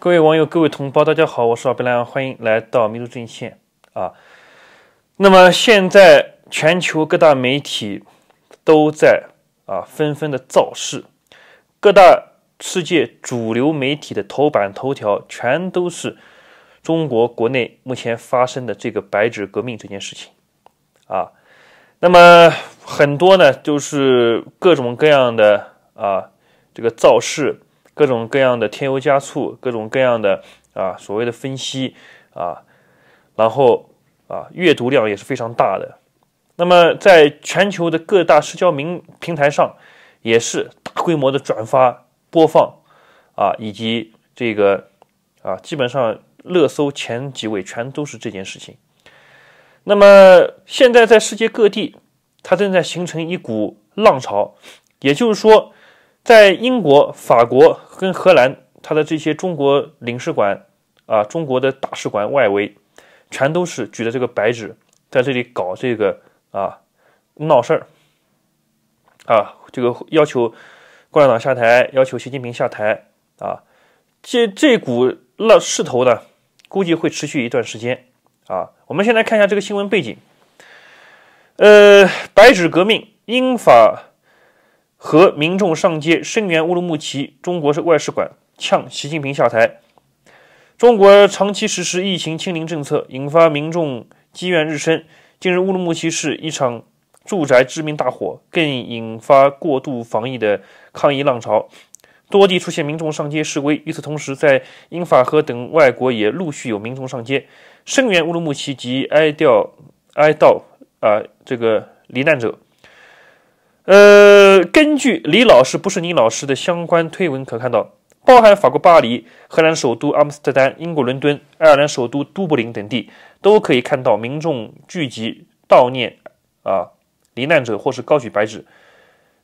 各位网友，各位同胞，大家好，我是老贝兰，欢迎来到民族阵线啊。那么现在全球各大媒体都在啊纷纷的造势，各大世界主流媒体的头版头条全都是中国国内目前发生的这个“白纸革命”这件事情啊。那么很多呢，就是各种各样的啊这个造势。各种各样的添油加醋，各种各样的啊所谓的分析啊，然后啊阅读量也是非常大的。那么，在全球的各大社交平平台上，也是大规模的转发、播放啊，以及这个啊，基本上热搜前几位全都是这件事情。那么，现在在世界各地，它正在形成一股浪潮，也就是说。在英国、法国跟荷兰，他的这些中国领事馆、啊，中国的大使馆外围，全都是举着这个白纸，在这里搞这个啊闹事儿，啊，这个要求共产党下台，要求习近平下台，啊，这这股那势头呢，估计会持续一段时间，啊，我们先来看一下这个新闻背景，呃，白纸革命，英法。和民众上街声援乌鲁木齐中国是外事馆，呛习近平下台。中国长期实施疫情清零政策，引发民众积怨日深。近日，乌鲁木齐市一场住宅致命大火，更引发过度防疫的抗议浪潮，多地出现民众上街示威。与此同时，在英法荷等外国也陆续有民众上街声援乌鲁木齐及哀悼哀悼啊这个罹难者。呃，根据李老师不是你老师的相关推文，可看到，包含法国巴黎、荷兰首都阿姆斯特丹、英国伦敦、爱尔兰首都都柏林等地，都可以看到民众聚集悼念啊罹难者，或是高举白纸。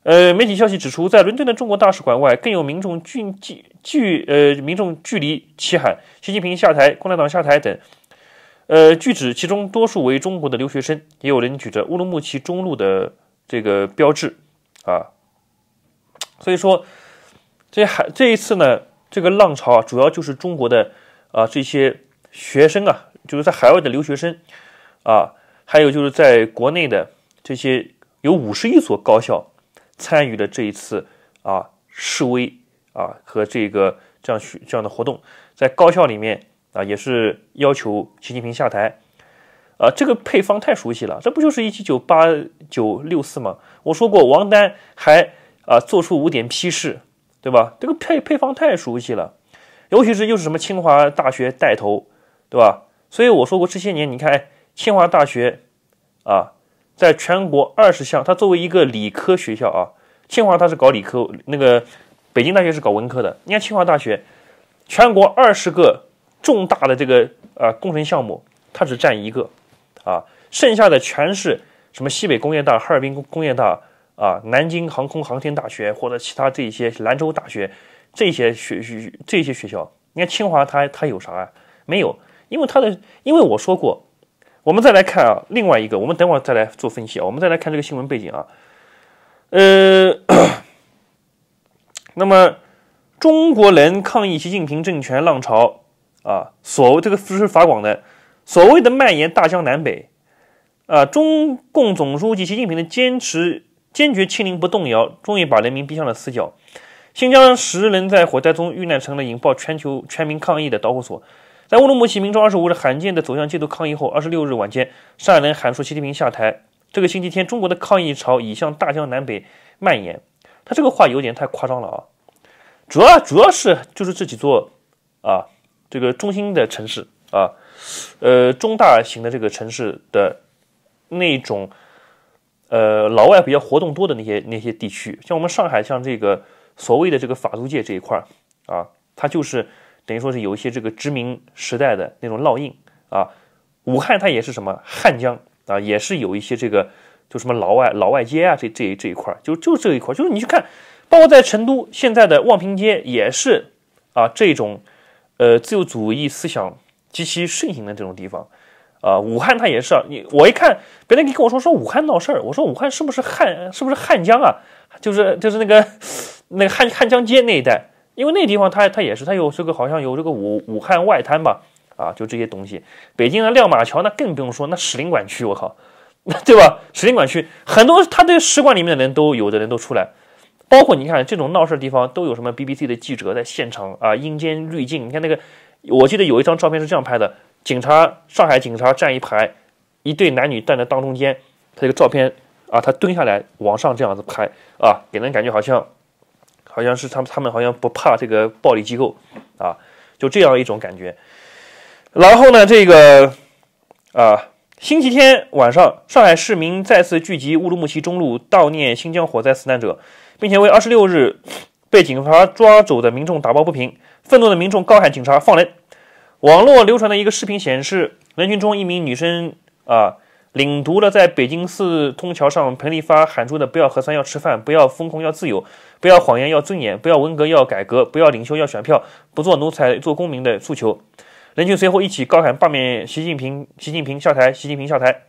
呃，媒体消息指出，在伦敦的中国大使馆外，更有民众聚集聚呃民众距离齐喊“习近平下台，共产党下台”等。呃，据指，其中多数为中国的留学生，也有人举着乌鲁木齐中路的。这个标志，啊，所以说，这还这一次呢，这个浪潮啊，主要就是中国的，啊，这些学生啊，就是在海外的留学生，啊，还有就是在国内的这些有五十一所高校参与了这一次啊示威啊和这个这样学这样的活动，在高校里面啊也是要求习近平下台。啊，这个配方太熟悉了，这不就是一七九八九六四吗？我说过，王丹还啊做出五点批示，对吧？这个配配方太熟悉了，尤其是又是什么清华大学带头，对吧？所以我说过，这些年你看清华大学啊，在全国二十项，它作为一个理科学校啊，清华它是搞理科，那个北京大学是搞文科的。你看清华大学全国二十个重大的这个呃工程项目，它只占一个。啊，剩下的全是什么西北工业大、哈尔滨工工业大啊、南京航空航天大学或者其他这些兰州大学这些学学这些学校？你看清华它它有啥？啊？没有，因为它的，因为我说过，我们再来看啊，另外一个，我们等会儿再来做分析啊，我们再来看这个新闻背景啊，呃，那么中国人抗议习近平政权浪潮啊，所谓这个这是法广的。所谓的蔓延大江南北，啊，中共总书记习近平的坚持坚决、清零不动摇，终于把人民逼向了死角。新疆十人在火灾中遇难，成了引爆全球全民抗议的导火索。在乌鲁木齐，民众二十五日罕见地走向街头抗议后，二十六日晚间，上海人喊出“习近平下台”。这个星期天，中国的抗议潮已向大江南北蔓延。他这个话有点太夸张了啊！主要主要是就是这几座啊，这个中心的城市啊。呃，中大型的这个城市的那种，呃，老外比较活动多的那些那些地区，像我们上海，像这个所谓的这个法租界这一块儿啊，它就是等于说是有一些这个殖民时代的那种烙印啊。武汉它也是什么汉江啊，也是有一些这个就什么老外老外街啊，这这这一块儿，就就这一块儿，就是你去看，包括在成都现在的望平街也是啊，这种呃自由主义思想。极其盛行的这种地方，啊，武汉它也是啊。你我一看，别人你跟我说说武汉闹事儿，我说武汉是不是汉是不是汉江啊？就是就是那个那个汉汉江街那一带，因为那地方它它也是，它有这个好像有这个武武汉外滩吧？啊，就这些东西。北京的亮马桥那更不用说，那使领馆区我靠，对吧？使领馆区很多，他对使馆里面的人都有的人都出来，包括你看这种闹事儿地方都有什么 BBC 的记者在现场啊，阴间滤镜，你看那个。我记得有一张照片是这样拍的：警察，上海警察站一排，一对男女站在当中间。他这个照片啊，他蹲下来往上这样子拍啊，给人感觉好像好像是他们他们好像不怕这个暴力机构啊，就这样一种感觉。然后呢，这个啊，星期天晚上，上海市民再次聚集乌鲁木齐中路悼念新疆火灾死难者，并且为二十六日被警方抓走的民众打抱不平。愤怒的民众高喊：“警察放人！”网络流传的一个视频显示，人群中一名女生啊领读了在北京四通桥上彭丽发喊出的“不要核酸，要吃饭；不要封控，要自由；不要谎言，要尊严；不要文革，要改革；不要领袖，要选票；不做奴才，做公民”的诉求。人群随后一起高喊：“罢免习近平，习近平下台，习近平下台。”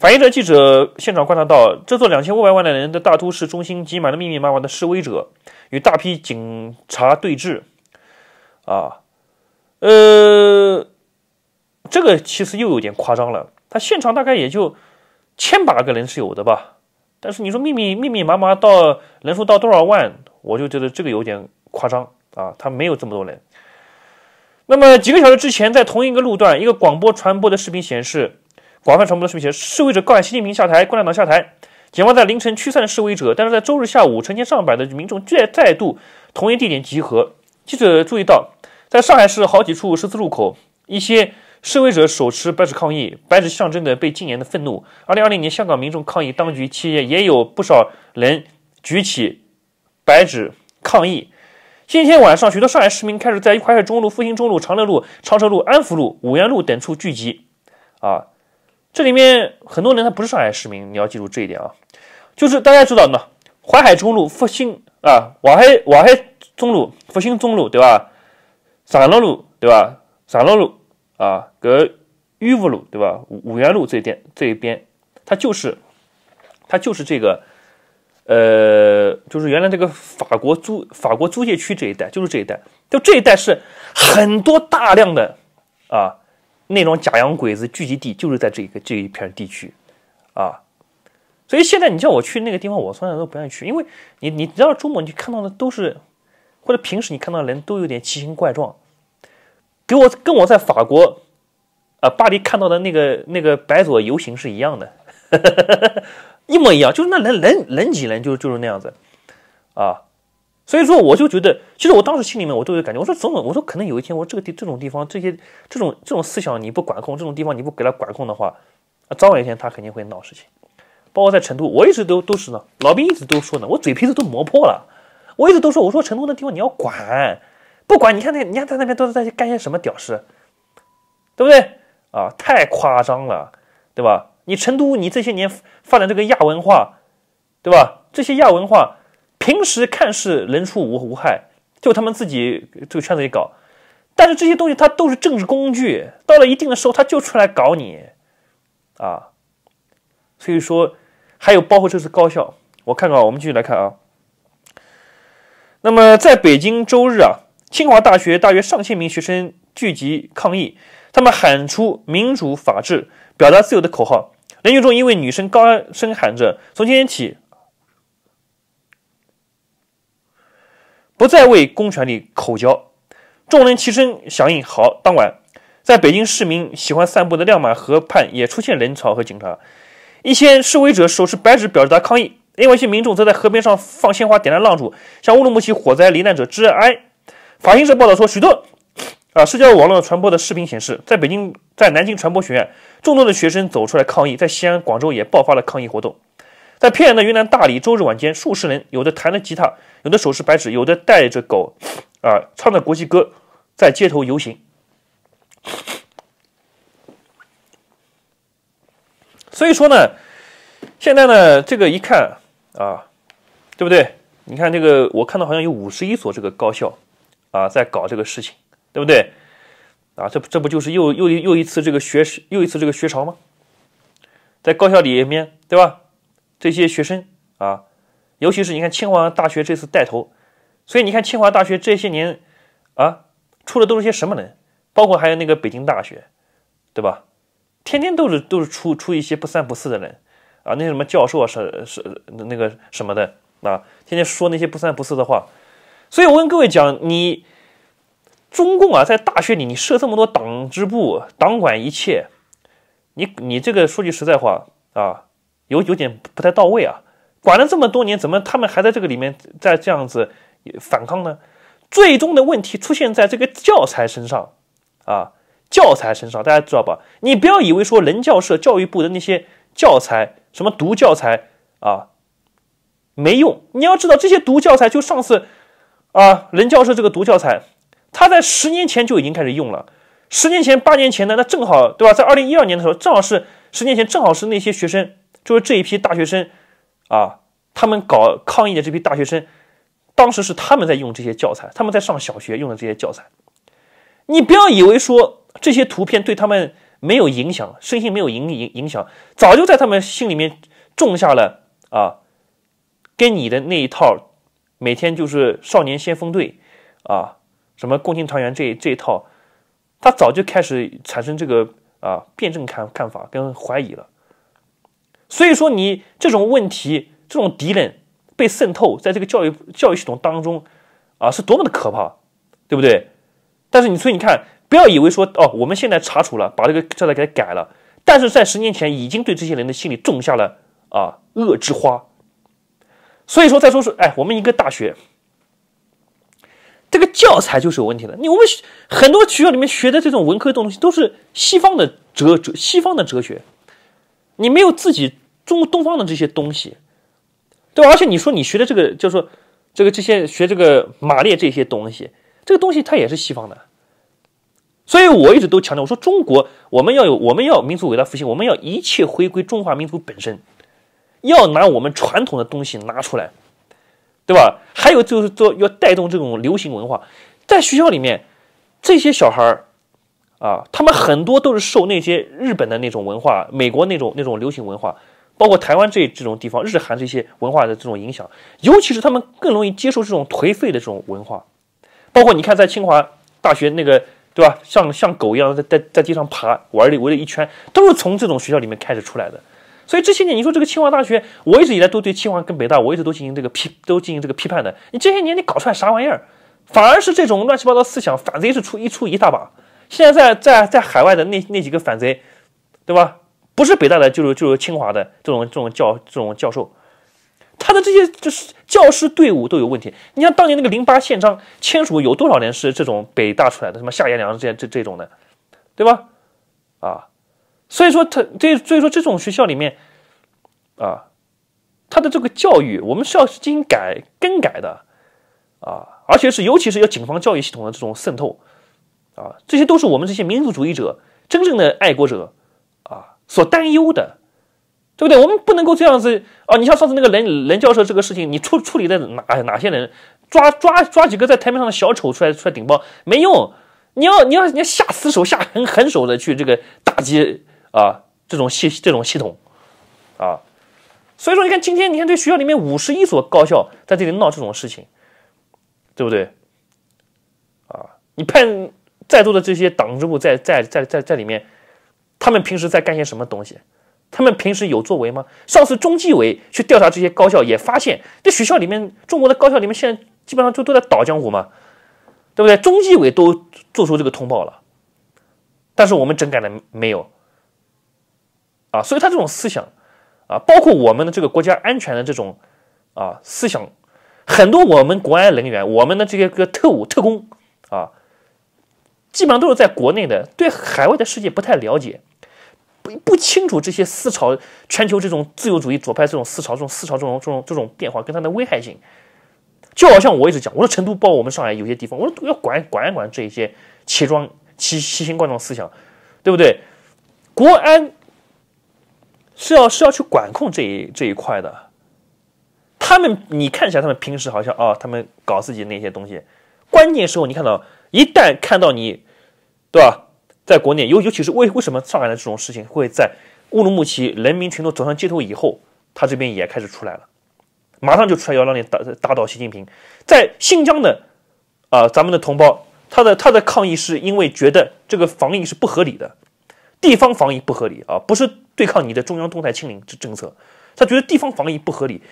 反映者记者现场观察到，这座两千五百万的人的大都市中心挤满了密密麻麻的示威者，与大批警察对峙。啊，呃，这个其实又有点夸张了。他现场大概也就千把个人是有的吧，但是你说密密密密麻麻到人数到多少万，我就觉得这个有点夸张啊，他没有这么多人。那么几个小时之前，在同一个路段，一个广播传播的视频显示，广泛传播的视频显示，示威者告喊“习近平下台，共产党下台”，警方在凌晨驱散示威者，但是在周日下午，成千上百的民众再再度同一地点集合。记者注意到，在上海市好几处十字路口，一些示威者手持白纸抗议，白纸象征着被禁言的愤怒。二零二零年香港民众抗议当局期间，也有不少人举起白纸抗议。今天晚上，许多上海市民开始在淮海中路、复兴中路、长乐路、长车路、安福路、五元路等处聚集。啊，这里面很多人他不是上海市民，你要记住这一点啊。就是大家知道呢，淮海中路、复兴啊、瓦黑瓦黑。中路、复兴中路对吧？长乐路对吧？长乐路啊，个玉湖路对吧？五五元路这边这一边，它就是它就是这个，呃，就是原来这个法国租法国租界区这一带，就是这一带，就这一带是很多大量的啊那种假洋鬼子聚集地，就是在这个这一片地区啊。所以现在你叫我去那个地方，我从来都不愿意去，因为你你知道，周末你看到的都是。或者平时你看到的人都有点奇形怪状，给我跟我在法国，啊巴黎看到的那个那个白左游行是一样的，一模一样，就是那人人人挤人就就是那样子，啊，所以说我就觉得，其实我当时心里面我都有感觉，我说总总，我说可能有一天，我这个地这种地方，这些这种这种思想你不管控，这种地方你不给他管控的话，啊早晚一天他肯定会闹事情，包括在成都，我一直都都是呢，老兵一直都说呢，我嘴皮子都磨破了。我一直都说，我说成都那地方你要管，不管你看那你看他那边都在干些什么屌事，对不对啊？太夸张了，对吧？你成都你这些年发展这个亚文化，对吧？这些亚文化平时看似人畜无无害，就他们自己这个圈子里搞，但是这些东西它都是政治工具，到了一定的时候他就出来搞你啊。所以说，还有包括这次高校，我看看，我们继续来看啊。那么，在北京周日啊，清华大学大约上千名学生聚集抗议，他们喊出“民主、法治、表达自由”的口号。人群中，一位女生高声喊着：“从今天起，不再为公权力口交。”众人齐声响应。好，当晚，在北京市民喜欢散步的亮马河畔也出现人潮和警察，一些示威者手持白纸表达抗议。另外一些民众则在河边上放鲜花，点燃蜡烛，向乌鲁木齐火灾罹难者致哀。法新社报道说，许多啊社交网络传播的视频显示，在北京、在南京传播学院，众多的学生走出来抗议；在西安、广州也爆发了抗议活动。在偏远的云南大理，周日晚间，数十人，有的弹着吉他，有的手持白纸，有的带着狗，啊，唱着国际歌，在街头游行。所以说呢，现在呢，这个一看。啊，对不对？你看这个，我看到好像有五十一所这个高校，啊，在搞这个事情，对不对？啊，这这不就是又又又一次这个学，又一次这个学潮吗？在高校里面，对吧？这些学生啊，尤其是你看清华大学这次带头，所以你看清华大学这些年，啊，出的都是些什么人？包括还有那个北京大学，对吧？天天都是都是出出一些不三不四的人。啊，那些什么教授啊，是是那个什么的啊，天天说那些不三不四的话，所以我跟各位讲，你中共啊，在大学里你设这么多党支部，党管一切，你你这个说句实在话啊，有有点不太到位啊，管了这么多年，怎么他们还在这个里面在这样子反抗呢？最终的问题出现在这个教材身上啊，教材身上，大家知道吧？你不要以为说人教社、教育部的那些教材。什么读教材啊，没用！你要知道这些读教材，就上次啊，任教授这个读教材，他在十年前就已经开始用了。十年前、八年前呢，那正好对吧？在二零一二年的时候，正好是十年前，正好是那些学生，就是这一批大学生啊，他们搞抗议的这批大学生，当时是他们在用这些教材，他们在上小学用的这些教材。你不要以为说这些图片对他们。没有影响，身心没有影影影响，早就在他们心里面种下了啊，跟你的那一套，每天就是少年先锋队，啊，什么共青团员这这一套，他早就开始产生这个啊辩证看看法跟怀疑了，所以说你这种问题，这种敌人被渗透在这个教育教育系统当中，啊，是多么的可怕，对不对？但是你所以你看。不要以为说哦，我们现在查处了，把这个教材给它改了，但是在十年前已经对这些人的心里种下了啊恶之花。所以说，再说是哎，我们一个大学，这个教材就是有问题的。你我们很多学校里面学的这种文科东西都是西方的哲哲，西方的哲学，你没有自己中东方的这些东西，对吧？而且你说你学的这个，就是说这个这些学这个马列这些东西，这个东西它也是西方的。所以我一直都强调，我说中国我们要有，我们要民族伟大复兴，我们要一切回归中华民族本身，要拿我们传统的东西拿出来，对吧？还有就是做要带动这种流行文化，在学校里面，这些小孩儿啊，他们很多都是受那些日本的那种文化、美国那种那种流行文化，包括台湾这这种地方日韩这些文化的这种影响，尤其是他们更容易接受这种颓废的这种文化，包括你看在清华大学那个。对吧？像像狗一样在在在地上爬，玩里围了一圈，都是从这种学校里面开始出来的。所以这些年，你说这个清华大学，我一直以来都对清华跟北大，我一直都进行这个批，都进行这个批判的。你这些年你搞出来啥玩意儿？反而是这种乱七八糟思想反贼是出一出一大把。现在在在在海外的那那几个反贼，对吧？不是北大的，就是就是清华的这种这种教这种教授。他的这些就是教师队伍都有问题。你像当年那个零八宪章签署，有多少人是这种北大出来的？什么夏衍良这这这种的，对吧？啊，所以说他这所以说这种学校里面啊，他的这个教育我们是要进行改更改的啊，而且是尤其是要警方教育系统的这种渗透啊，这些都是我们这些民族主义者真正的爱国者啊所担忧的。对不对？我们不能够这样子啊！你像上次那个人人教授这个事情，你处处理的哪哪些人？抓抓抓几个在台面上的小丑出来出来顶包没用！你要你要你要下死手下狠狠手的去这个打击啊这种系这种系统啊！所以说你看今天你看这学校里面五十一所高校在这里闹这种事情，对不对？啊！你派在座的这些党支部在在在在在里面，他们平时在干些什么东西？他们平时有作为吗？上次中纪委去调查这些高校，也发现这学校里面，中国的高校里面现在基本上就都在倒江湖嘛，对不对？中纪委都做出这个通报了，但是我们整改了没有？啊，所以他这种思想，啊，包括我们的这个国家安全的这种啊思想，很多我们国安人员，我们的这些个特务特工啊，基本上都是在国内的，对海外的世界不太了解。不清楚这些思潮，全球这种自由主义、左派这种思潮、这种思潮这种这种这种变化跟它的危害性，就好像我一直讲，我说成都括我们上海有些地方，我说要管管一管这些奇装奇奇形怪状思想，对不对？国安是要是要去管控这一这一块的，他们你看起来他们平时好像哦，他们搞自己那些东西，关键时候你看到，一旦看到你，对吧？在国内，尤尤其是为为什么上海的这种事情会在乌鲁木齐人民群众走上街头以后，他这边也开始出来了，马上就出来要让你打打倒习近平。在新疆的啊，咱们的同胞，他的他的抗议是因为觉得这个防疫是不合理的，地方防疫不合理啊，不是对抗你的中央动态清零这政策，他觉得地方防疫不合理，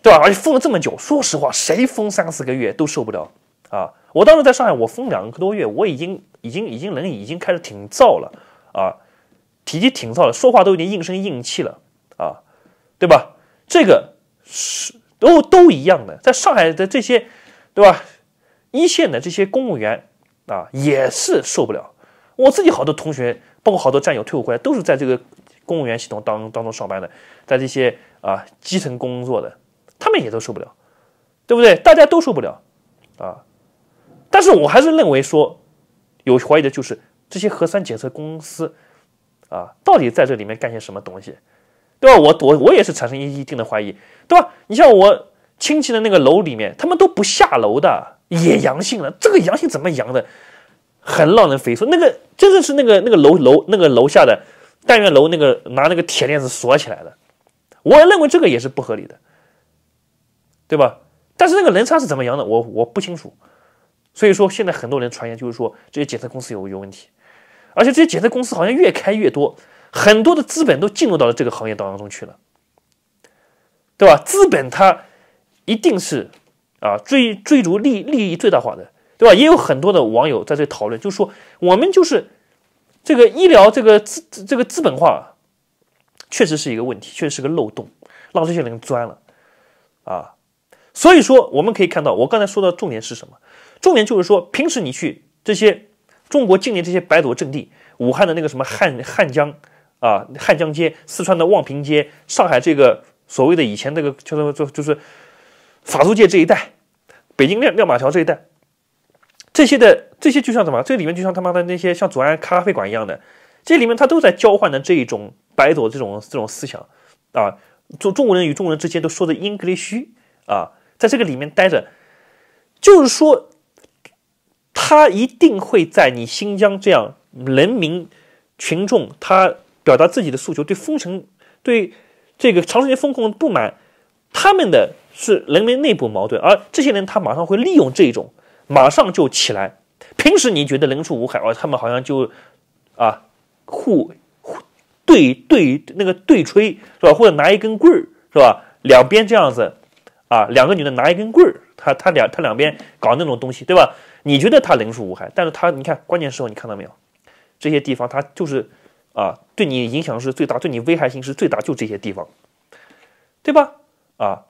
对吧？而且封了这么久，说实话，谁封三四个月都受不了。啊！我当时在上海，我封两个多月，我已经已经已经能已经开始挺燥了，啊，脾气挺燥了，说话都有点硬声硬气了，啊，对吧？这个是都都一样的，在上海的这些，对吧？一线的这些公务员啊，也是受不了。我自己好多同学，包括好多战友退伍回来，都是在这个公务员系统当当中上班的，在这些啊基层工作的，他们也都受不了，对不对？大家都受不了，啊。但是我还是认为说，有怀疑的就是这些核酸检测公司，啊，到底在这里面干些什么东西，对吧？我我我也是产生一一定的怀疑，对吧？你像我亲戚的那个楼里面，他们都不下楼的，也阳性了，这个阳性怎么阳的？很让人匪夷所。思。那个真的是那个那个楼楼那个楼下的单元楼那个拿那个铁链子锁起来的，我认为这个也是不合理的，对吧？但是那个人渣是怎么阳的？我我不清楚。所以说，现在很多人传言就是说，这些检测公司有有问题，而且这些检测公司好像越开越多，很多的资本都进入到了这个行业当中去了，对吧？资本它一定是啊追追逐利利益最大化的，对吧？也有很多的网友在这讨论，就是说我们就是这个医疗这个资这个资本化确实是一个问题，确实是个漏洞，让这些人钻了啊。所以说，我们可以看到我刚才说的重点是什么？重点就是说，平时你去这些中国境内这些白左阵地，武汉的那个什么汉汉江啊、汉江街，四川的望平街，上海这个所谓的以前那个叫做做就是法租界这一带，北京亮亮马桥这一带，这些的这些就像什么？这里面就像他妈的那些像左岸咖啡馆一样的，这里面他都在交换的这一种白左这种这种思想啊，中中国人与中国人之间都说的 English 啊，在这个里面待着，就是说。他一定会在你新疆这样人民群众，他表达自己的诉求，对封城、对这个长时间封控不满，他们的是人民内部矛盾，而这些人他马上会利用这种，马上就起来。平时你觉得人畜无害，哦，他们好像就啊互互对对那个对吹是吧？或者拿一根棍儿是吧？两边这样子。啊，两个女的拿一根棍儿，她她两她两边搞那种东西，对吧？你觉得她人畜无害，但是她你看关键时候你看到没有？这些地方她就是啊，对你影响是最大，对你危害性是最大，就这些地方，对吧？啊，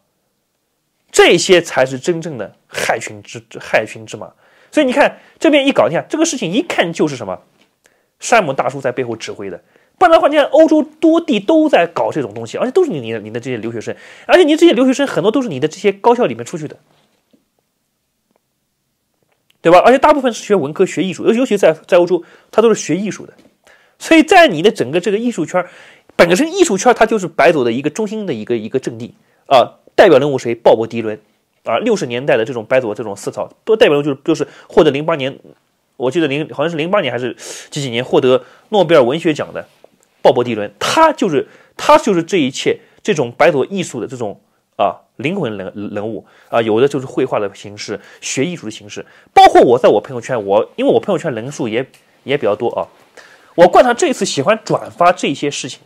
这些才是真正的害群之害群之马。所以你看这边一搞，你看这个事情一看就是什么？山姆大叔在背后指挥的。不然的话，你看欧洲多地都在搞这种东西，而且都是你、你、的你的这些留学生，而且你这些留学生很多都是你的这些高校里面出去的，对吧？而且大部分是学文科学艺术，尤尤其在在欧洲，他都是学艺术的。所以在你的整个这个艺术圈，本身艺术圈它就是白左的一个中心的一个一个阵地啊。代表人物谁？鲍勃迪伦啊，六十年代的这种白左这种思潮，都代表就是就是获得零八年，我记得零好像是零八年还是几几年获得诺贝尔文学奖的。鲍勃迪伦，他就是他就是这一切这种白脱艺术的这种啊灵魂人人物啊，有的就是绘画的形式，学艺术的形式，包括我在我朋友圈，我因为我朋友圈人数也也比较多啊，我观察这一次喜欢转发这些事情，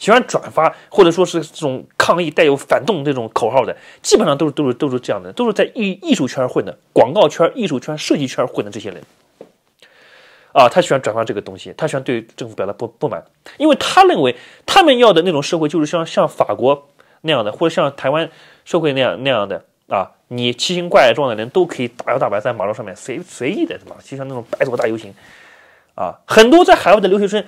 喜欢转发或者说是这种抗议带有反动这种口号的，基本上都是都是都是这样的，都是在艺艺术圈混的，广告圈、艺术圈、设计圈混的这些人。啊，他喜欢转发这个东西，他喜欢对政府表达不不满，因为他认为他们要的那种社会就是像像法国那样的，或者像台湾社会那样那样的啊，你奇形怪状的人都可以大摇大摆在马路上面随随意的什么，就像那种摆多大游行啊，很多在海外的留学生，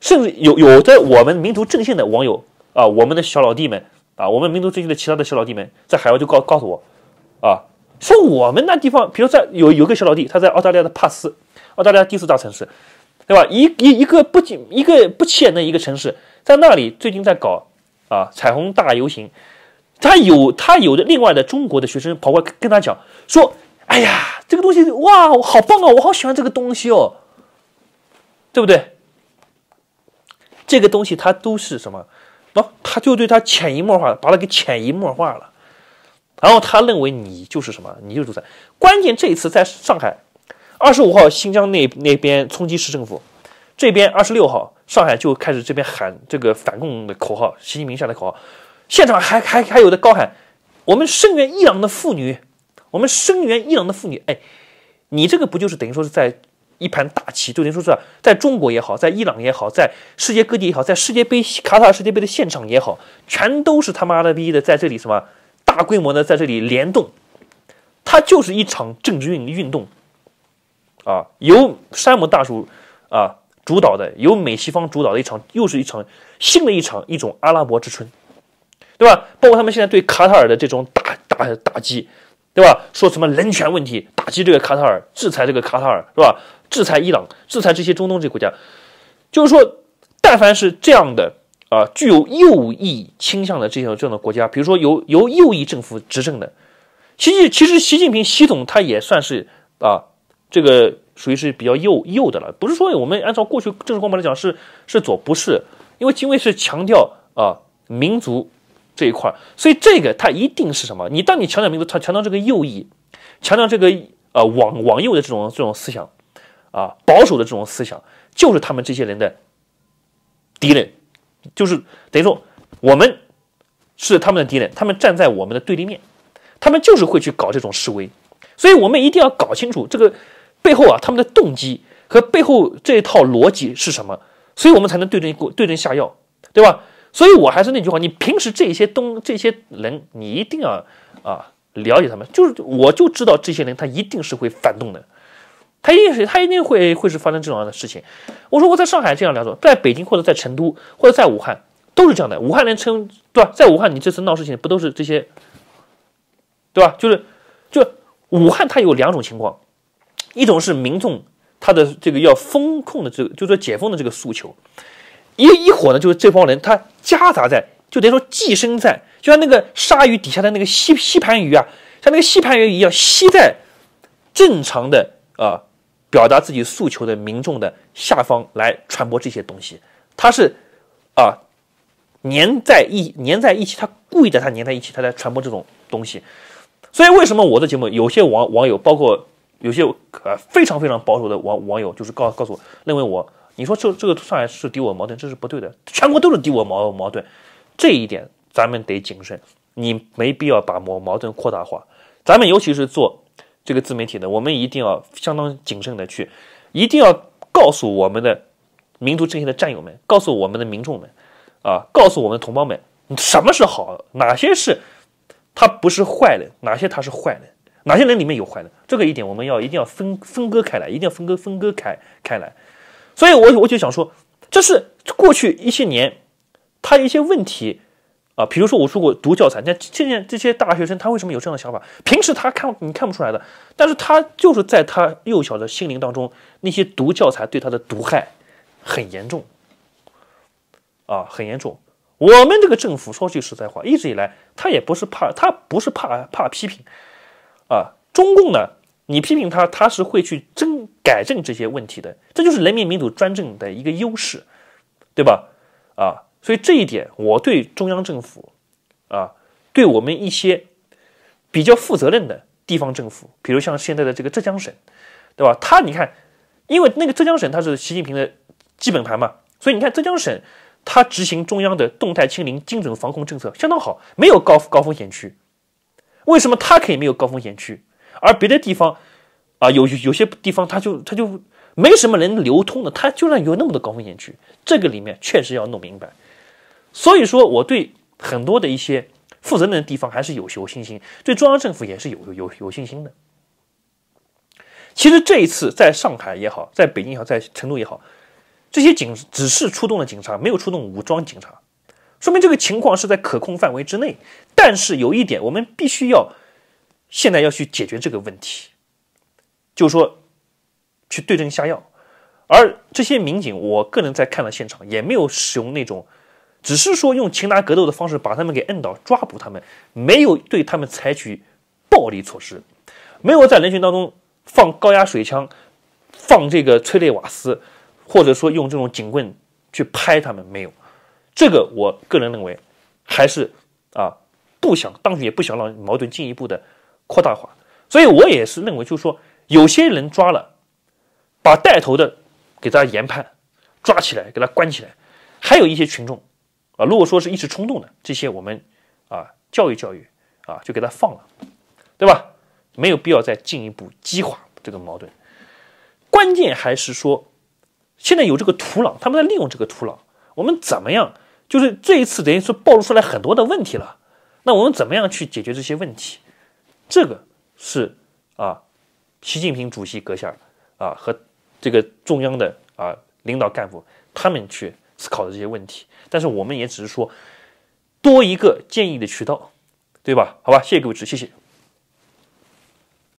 甚至有有在我们民族振兴的网友啊，我们的小老弟们啊，我们民族振兴的其他的小老弟们在海外就告告诉我啊，说我们那地方，比如在有有个小老弟他在澳大利亚的帕斯。澳大利亚第四大城市，对吧？一一一个不仅一个不起眼的一个城市，在那里最近在搞啊彩虹大游行，他有他有的另外的中国的学生跑过来跟他讲说：“哎呀，这个东西哇，好棒啊，我好喜欢这个东西哦，对不对？这个东西他都是什么？不，他就对他潜移默化，把他给潜移默化了，然后他认为你就是什么，你就是主宰，关键这一次在上海。”二十五号，新疆那那边冲击市政府，这边二十六号，上海就开始这边喊这个反共的口号，习近平下的口号，现场还还还有的高喊，我们声援伊朗的妇女，我们声援伊朗的妇女，哎，你这个不就是等于说是在一盘大棋？就等于说是在中国也好，在伊朗也好，在世界各地也好，在世界杯卡塔尔世界杯的现场也好，全都是他妈的逼的在这里什么大规模的在这里联动，它就是一场政治运运动。啊，由山姆大叔啊主导的，由美西方主导的一场，又是一场新的一场，一种阿拉伯之春，对吧？包括他们现在对卡塔尔的这种打打打击，对吧？说什么人权问题，打击这个卡塔尔，制裁这个卡塔尔，是吧？制裁伊朗，制裁这些中东这些国家，就是说，但凡是这样的啊，具有右翼倾向的这些这样的国家，比如说由由右翼政府执政的，习实其实习近平习总他也算是啊。这个属于是比较右右的了，不是说我们按照过去政治光谱来讲是是左，不是，因为金卫是强调啊民族这一块，所以这个他一定是什么？你当你强调民族，他强调这个右翼，强调这个呃往往右的这种这种思想啊保守的这种思想，就是他们这些人的敌人，就是等于说我们是他们的敌人，他们站在我们的对立面，他们就是会去搞这种示威，所以我们一定要搞清楚这个。背后啊，他们的动机和背后这一套逻辑是什么？所以我们才能对症对症下药，对吧？所以我还是那句话：，你平时这些东这些人，你一定要啊了解他们。就是我就知道这些人，他一定是会反动的，他一定是他一定会会是发生这种样的事情。我说我在上海这样两种，在北京或者在成都或者在武汉都是这样的。武汉人称对吧？在武汉你这次闹事情不都是这些，对吧？就是就武汉它有两种情况。一种是民众他的这个要封控的这就说解封的这个诉求，一一伙呢就是这帮人他夹杂在就等于说寄生在就像那个鲨鱼底下的那个吸吸盘鱼啊，像那个吸盘鱼一样吸在正常的啊表达自己诉求的民众的下方来传播这些东西，他是啊粘在一粘在一起，他故意的他粘在一起，他在传播这种东西，所以为什么我的节目有些网网友包括。有些呃非常非常保守的网网友就是告告诉我，认为我你说这这个上海是敌我矛盾，这是不对的，全国都是敌我矛矛盾，这一点咱们得谨慎，你没必要把矛矛盾扩大化。咱们尤其是做这个自媒体的，我们一定要相当谨慎的去，一定要告诉我们的民族振兴的战友们，告诉我们的民众们，啊，告诉我们的同胞们，什么是好，哪些是它不是坏的，哪些它是坏的。哪些人里面有坏的？这个一点我们要一定要分分割开来，一定要分割分割开开来。所以，我我就想说，这是过去一些年他一些问题啊，比如说我说过读教材，你看现在这些大学生他为什么有这样的想法？平时他看你看不出来的，但是他就是在他幼小的心灵当中，那些读教材对他的毒害很严重啊，很严重。我们这个政府说句实在话，一直以来他也不是怕，他不是怕怕批评。啊，中共呢，你批评他，他是会去争改正这些问题的，这就是人民民主专政的一个优势，对吧？啊，所以这一点我对中央政府，啊，对我们一些比较负责任的地方政府，比如像现在的这个浙江省，对吧？他你看，因为那个浙江省它是习近平的基本盘嘛，所以你看浙江省，它执行中央的动态清零、精准防控政策相当好，没有高高风险区。为什么它可以没有高风险区，而别的地方，啊，有有些地方它就它就没什么能流通的，它就算有那么多高风险区，这个里面确实要弄明白。所以说，我对很多的一些负责任的地方还是有有信心，对中央政府也是有有有信心的。其实这一次在上海也好，在北京也好，在成都也好，这些警只是出动了警察，没有出动武装警察。说明这个情况是在可控范围之内，但是有一点，我们必须要现在要去解决这个问题，就是说去对症下药。而这些民警，我个人在看了现场，也没有使用那种，只是说用擒拿格斗的方式把他们给摁倒抓捕他们，没有对他们采取暴力措施，没有在人群当中放高压水枪、放这个催泪瓦斯，或者说用这种警棍去拍他们，没有。这个我个人认为，还是啊不想，当局也不想让矛盾进一步的扩大化，所以我也是认为，就是说有些人抓了，把带头的给大家严判，抓起来给他关起来，还有一些群众啊，如果说是一时冲动的，这些我们啊教育教育啊就给他放了，对吧？没有必要再进一步激化这个矛盾。关键还是说，现在有这个土壤，他们在利用这个土壤，我们怎么样？就是这一次等于是暴露出来很多的问题了，那我们怎么样去解决这些问题？这个是啊，习近平主席阁下啊和这个中央的啊领导干部他们去思考的这些问题。但是我们也只是说多一个建议的渠道，对吧？好吧，谢谢各位支持，谢谢。